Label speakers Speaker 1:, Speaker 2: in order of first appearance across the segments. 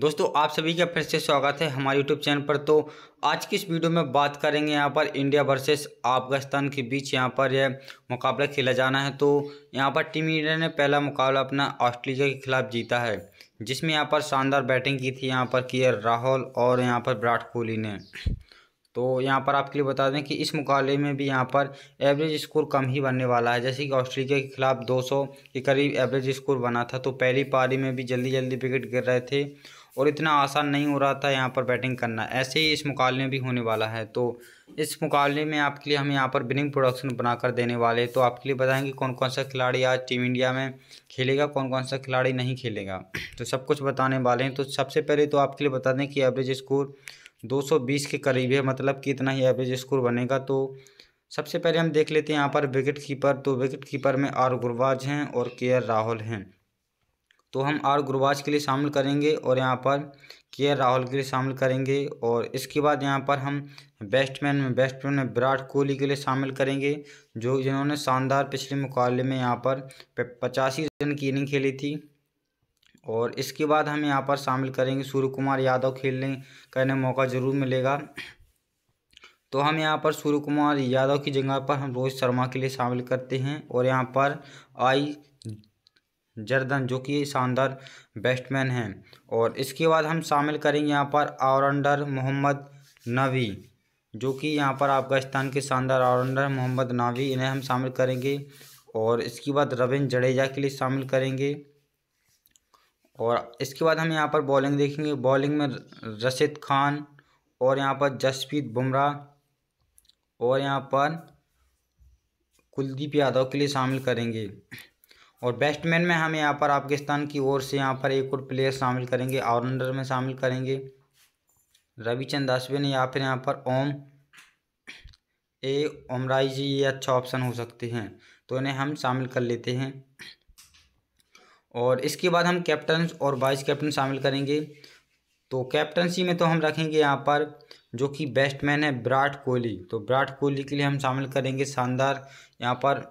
Speaker 1: दोस्तों आप सभी का फिर से स्वागत है हमारे यूट्यूब चैनल पर तो आज की इस वीडियो में बात करेंगे यहाँ पर इंडिया वर्सेस अफगानिस्तान के बीच यहाँ पर यह मुकाबला खेला जाना है तो यहाँ पर टीम इंडिया ने पहला मुकाबला अपना ऑस्ट्रेलिया के खिलाफ जीता है जिसमें यहाँ पर शानदार बैटिंग की थी यहाँ पर किया राहुल और यहाँ पर विराट कोहली ने तो यहाँ पर आपके लिए बता दें कि इस मुकाबले में भी यहाँ पर एवरेज स्कोर कम ही बनने वाला है जैसे कि ऑस्ट्रेलिया के खिलाफ 200 के करीब एवरेज स्कोर बना था तो पहली पारी में भी जल्दी जल्दी विकेट गिर रहे थे और इतना आसान नहीं हो रहा था यहाँ पर बैटिंग करना ऐसे ही इस मुकाबले में भी होने वाला है तो इस मुकाबले में आपके लिए हम यहाँ पर विनिंग प्रोडक्शन बनाकर देने वाले तो आपके लिए बताएंगे कौन कौन सा खिलाड़ी आज टीम इंडिया में खेलेगा कौन कौन सा खिलाड़ी नहीं खेलेगा तो सब कुछ बताने वाले हैं तो सबसे पहले तो आपके लिए बता दें कि एवरेज स्कोर 220 के करीब है मतलब कि इतना ही एवरेज स्कोर बनेगा तो सबसे पहले हम देख लेते हैं यहाँ पर विकेट कीपर तो विकेट कीपर में आर गुरबाज हैं और के राहुल हैं तो हम आर गुरुवाज के लिए शामिल करेंगे और यहाँ पर के राहुल के लिए शामिल करेंगे और इसके बाद यहाँ पर हम बैट्समैन में बैट्समैन में विराट कोहली के लिए शामिल करेंगे जो जिन्होंने शानदार पिछले मुकाबले में यहाँ पर पचासी रन की इनिंग खेली थी और इसके बाद हम यहाँ पर शामिल करेंगे सूर्य कुमार यादव खेलने करने मौका ज़रूर मिलेगा तो हम यहाँ पर सूर्य कुमार यादव की जगह पर हम रोहित शर्मा के लिए शामिल करते हैं और यहाँ पर आई जर्दन जो कि शानदार बैट्समैन हैं और इसके बाद हम शामिल करेंगे यहाँ पर ऑलराउंडर मोहम्मद नवी जो कि यहाँ पर अफगानिस्तान के शानदार ऑलराउंडर मोहम्मद नावी इन्हें हम शामिल करेंगे और इसके बाद रविंद्र जडेजा के लिए शामिल करेंगे और इसके बाद हम यहाँ पर बॉलिंग देखेंगे बॉलिंग में रशीद खान और यहाँ पर जसप्रीत बुमराह और यहाँ पर कुलदीप यादव के लिए शामिल करेंगे और बैट्समैन में हम यहाँ पर पाकिस्तान की ओर से यहाँ पर एक और प्लेयर शामिल करेंगे ऑलराउंडर में शामिल करेंगे रविचंद अश्विन या फिर यहाँ पर ओम ए ओमराई जी ये अच्छा ऑप्शन हो सकते हैं तो इन्हें हम शामिल कर लेते हैं और इसके बाद हम कैप्टन और वाइस कैप्टन शामिल करेंगे तो कैप्टनसी में तो हम रखेंगे यहाँ पर जो कि बेस्टमैन है विराट कोहली तो विराट कोहली के लिए हम शामिल करेंगे शानदार यहाँ पर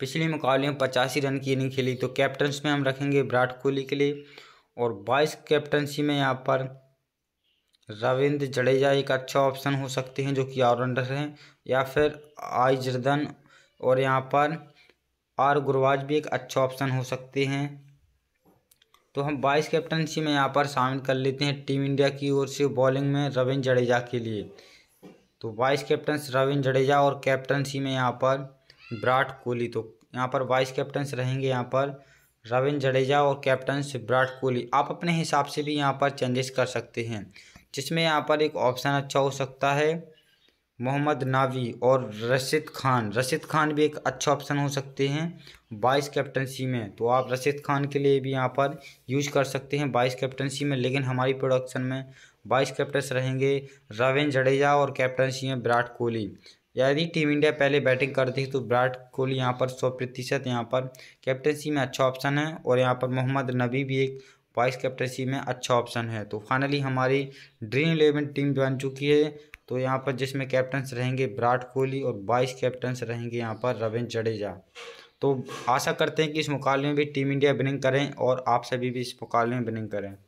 Speaker 1: पिछले मुकाबले में पचासी रन की इनिंग खेली तो कैप्टनस में हम रखेंगे विराट कोहली के लिए और बाईस कैप्टनसी में यहाँ पर रविंद्र जडेजा एक अच्छा ऑप्शन हो सकते हैं जो कि ऑलराउंडर हैं या फिर आई जर्दन और यहाँ पर आर गुरवाज भी एक अच्छा ऑप्शन हो सकते हैं तो हम बाईस कैप्टनसी में यहाँ पर शामिल कर लेते हैं टीम इंडिया की ओर से बॉलिंग में रविंद्र जडेजा के लिए तो वाइस कैप्टन रविंद्र जडेजा और कैप्टनसी में यहाँ पर विराट कोहली तो यहाँ पर वाइस कैप्टन्स रहेंगे यहाँ पर रविंद्र जडेजा और कैप्टन विराट कोहली आप अपने हिसाब से भी यहाँ पर चेंजेस कर सकते हैं जिसमें यहाँ पर एक ऑप्शन अच्छा हो सकता है मोहम्मद नावी और रशीद खान रशीद खान भी एक अच्छा ऑप्शन हो सकते हैं बाइस कैप्टनसी में तो आप रशीद खान के लिए भी यहाँ पर यूज कर सकते हैं बाइस कैप्टनसी में लेकिन हमारी प्रोडक्शन में बाइस कैप्टन रहेंगे रविंद्र जडेजा और कैप्टनसी में विराट कोहली यदि टीम इंडिया पहले बैटिंग करती है तो विराट कोहली यहाँ पर सौ प्रतिशत यहाँ पर कैप्टनसी में अच्छा ऑप्शन है और यहाँ पर मोहम्मद नबी भी एक वाइस कैप्टनसी में अच्छा ऑप्शन है तो फाइनली हमारी ड्रीम इलेवन टीम बन चुकी है तो यहाँ पर जिसमें कैप्टन्स रहेंगे विराट कोहली और वाइस कैप्टन्स रहेंगे यहाँ पर रविंद्र जडेजा तो आशा करते हैं कि इस मुकाबले में भी टीम इंडिया विनिंग करें और आप सभी भी इस मुकाबले में विनिंग करें